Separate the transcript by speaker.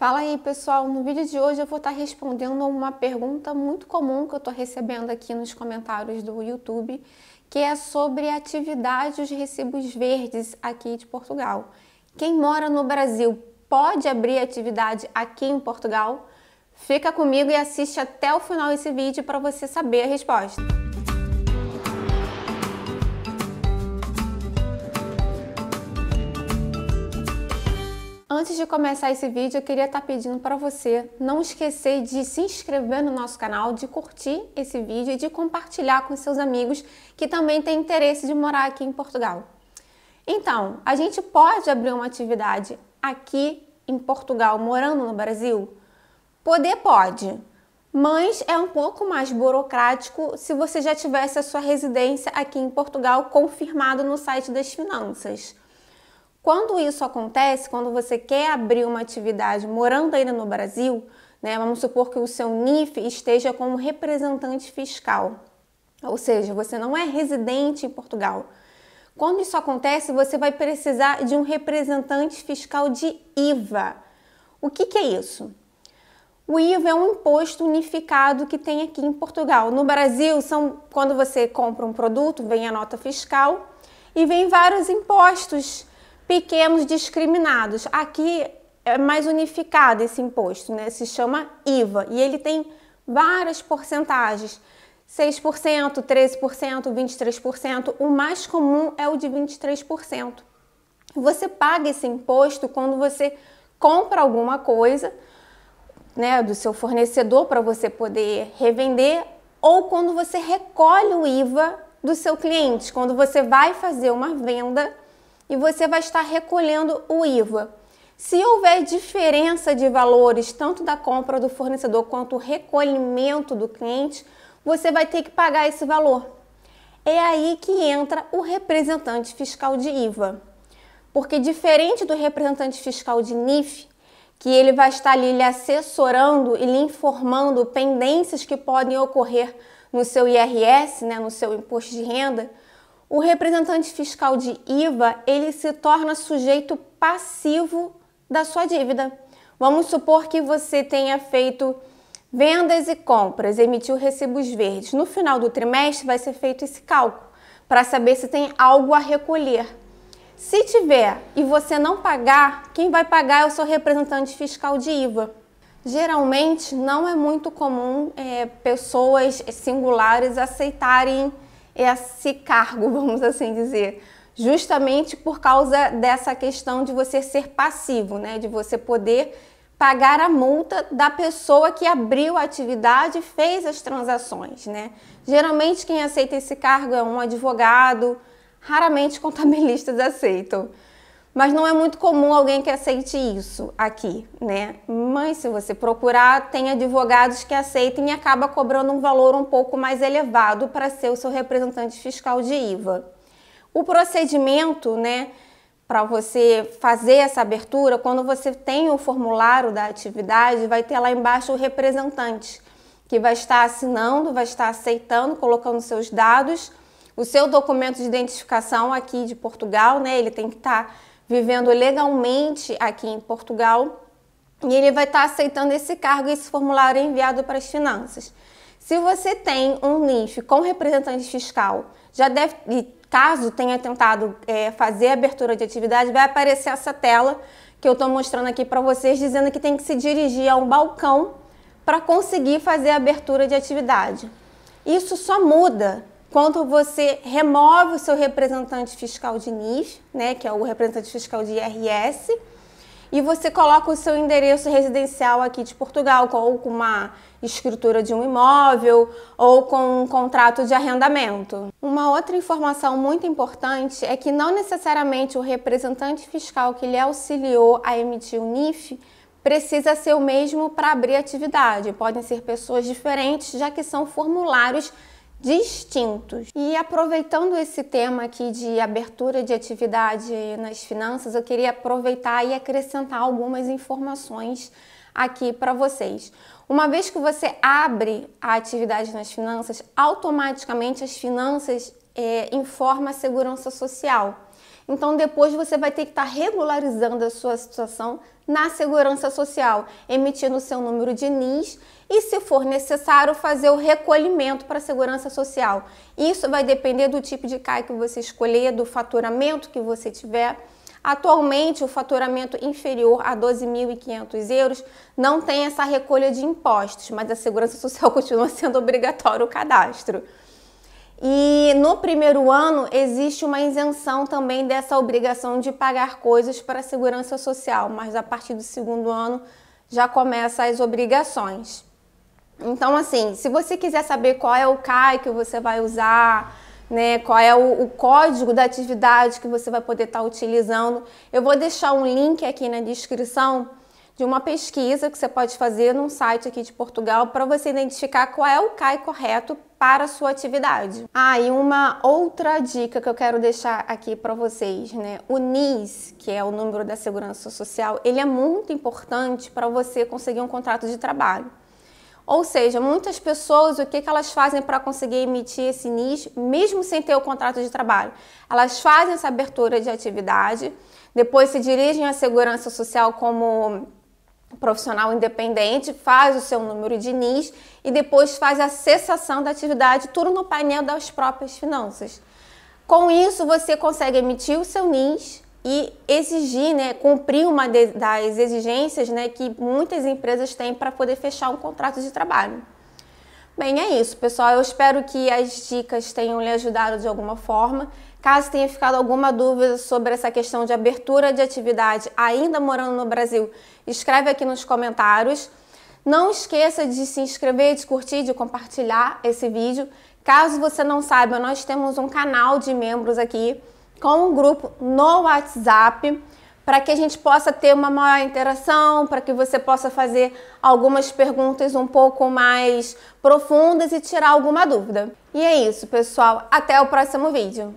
Speaker 1: Fala aí pessoal, no vídeo de hoje eu vou estar respondendo uma pergunta muito comum que eu estou recebendo aqui nos comentários do YouTube, que é sobre a atividade dos recibos verdes aqui de Portugal. Quem mora no Brasil pode abrir atividade aqui em Portugal? Fica comigo e assiste até o final esse vídeo para você saber a resposta. Antes de começar esse vídeo, eu queria estar tá pedindo para você não esquecer de se inscrever no nosso canal, de curtir esse vídeo e de compartilhar com seus amigos que também têm interesse de morar aqui em Portugal. Então, a gente pode abrir uma atividade aqui em Portugal, morando no Brasil? Poder pode, mas é um pouco mais burocrático se você já tivesse a sua residência aqui em Portugal confirmado no site das finanças. Quando isso acontece, quando você quer abrir uma atividade morando ainda no Brasil, né, vamos supor que o seu NIF esteja como representante fiscal, ou seja, você não é residente em Portugal. Quando isso acontece, você vai precisar de um representante fiscal de IVA. O que, que é isso? O IVA é um imposto unificado que tem aqui em Portugal. No Brasil, são quando você compra um produto, vem a nota fiscal e vem vários impostos pequenos discriminados. Aqui é mais unificado esse imposto, né? Se chama IVA e ele tem várias porcentagens. 6%, 13%, 23%. O mais comum é o de 23%. Você paga esse imposto quando você compra alguma coisa, né, do seu fornecedor para você poder revender ou quando você recolhe o IVA do seu cliente, quando você vai fazer uma venda e você vai estar recolhendo o IVA. Se houver diferença de valores, tanto da compra do fornecedor quanto o recolhimento do cliente, você vai ter que pagar esse valor. É aí que entra o representante fiscal de IVA. Porque diferente do representante fiscal de NIF, que ele vai estar ali lhe assessorando e lhe informando pendências que podem ocorrer no seu IRS, né, no seu imposto de renda, o representante fiscal de IVA ele se torna sujeito passivo da sua dívida. Vamos supor que você tenha feito vendas e compras, emitiu recibos verdes. No final do trimestre vai ser feito esse cálculo para saber se tem algo a recolher. Se tiver e você não pagar, quem vai pagar é o seu representante fiscal de IVA. Geralmente não é muito comum é, pessoas singulares aceitarem é esse cargo, vamos assim dizer, justamente por causa dessa questão de você ser passivo, né? De você poder pagar a multa da pessoa que abriu a atividade e fez as transações, né? Geralmente quem aceita esse cargo é um advogado, raramente contabilistas aceitam. Mas não é muito comum alguém que aceite isso aqui, né? Mas se você procurar, tem advogados que aceitem e acaba cobrando um valor um pouco mais elevado para ser o seu representante fiscal de IVA. O procedimento, né, para você fazer essa abertura, quando você tem o formulário da atividade, vai ter lá embaixo o representante, que vai estar assinando, vai estar aceitando, colocando seus dados, o seu documento de identificação aqui de Portugal, né? Ele tem que estar tá vivendo legalmente aqui em Portugal e ele vai estar tá aceitando esse cargo e esse formulário enviado para as finanças. Se você tem um NIF com representante fiscal, já deve, caso tenha tentado é, fazer abertura de atividade, vai aparecer essa tela que eu estou mostrando aqui para vocês, dizendo que tem que se dirigir a um balcão para conseguir fazer a abertura de atividade. Isso só muda quando você remove o seu representante fiscal de NIS, né, que é o representante fiscal de IRS, e você coloca o seu endereço residencial aqui de Portugal, ou com uma escritura de um imóvel, ou com um contrato de arrendamento. Uma outra informação muito importante é que não necessariamente o representante fiscal que lhe auxiliou a emitir o NIF precisa ser o mesmo para abrir atividade. Podem ser pessoas diferentes, já que são formulários diferentes distintos. E aproveitando esse tema aqui de abertura de atividade nas finanças, eu queria aproveitar e acrescentar algumas informações aqui para vocês. Uma vez que você abre a atividade nas finanças, automaticamente as finanças é, informa a segurança social. Então depois você vai ter que estar tá regularizando a sua situação na segurança social, emitindo o seu número de NIS e, se for necessário, fazer o recolhimento para a segurança social. Isso vai depender do tipo de CAI que você escolher, do faturamento que você tiver. Atualmente, o faturamento inferior a 12.500 euros não tem essa recolha de impostos, mas a Segurança Social continua sendo obrigatório o cadastro. E no primeiro ano existe uma isenção também dessa obrigação de pagar coisas para a segurança social, mas a partir do segundo ano já começa as obrigações. Então, assim, se você quiser saber qual é o CAI que você vai usar, né, qual é o, o código da atividade que você vai poder estar tá utilizando, eu vou deixar um link aqui na descrição de uma pesquisa que você pode fazer num site aqui de Portugal para você identificar qual é o CAI correto para a sua atividade. Ah, e uma outra dica que eu quero deixar aqui para vocês, né? O NIS, que é o número da Segurança Social, ele é muito importante para você conseguir um contrato de trabalho. Ou seja, muitas pessoas, o que, que elas fazem para conseguir emitir esse NIS, mesmo sem ter o contrato de trabalho? Elas fazem essa abertura de atividade, depois se dirigem à segurança social como profissional independente faz o seu número de NIS e depois faz a cessação da atividade, tudo no painel das próprias finanças. Com isso, você consegue emitir o seu NIS e exigir, né, cumprir uma das exigências né, que muitas empresas têm para poder fechar um contrato de trabalho. Bem, é isso, pessoal. Eu espero que as dicas tenham lhe ajudado de alguma forma. Caso tenha ficado alguma dúvida sobre essa questão de abertura de atividade ainda morando no Brasil, escreve aqui nos comentários. Não esqueça de se inscrever, de curtir, de compartilhar esse vídeo. Caso você não saiba, nós temos um canal de membros aqui com um grupo no WhatsApp para que a gente possa ter uma maior interação, para que você possa fazer algumas perguntas um pouco mais profundas e tirar alguma dúvida. E é isso, pessoal. Até o próximo vídeo.